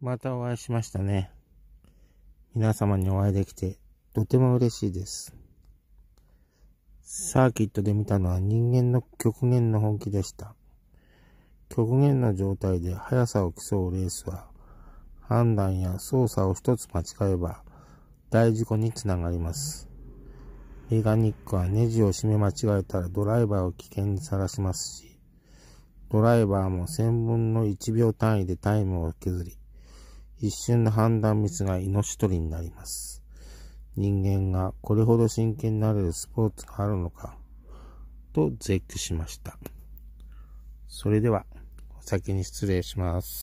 またお会いしましたね。皆様にお会いできてとても嬉しいです。サーキットで見たのは人間の極限の本気でした。極限の状態で速さを競うレースは判断や操作を一つ間違えば大事故につながります。メガニックはネジを締め間違えたらドライバーを危険にさらしますし、ドライバーも1000分の1秒単位でタイムを削り、一瞬の判断ミスが命取りになります。人間がこれほど真剣になれるスポーツがあるのか、と絶句しました。それでは、お先に失礼します。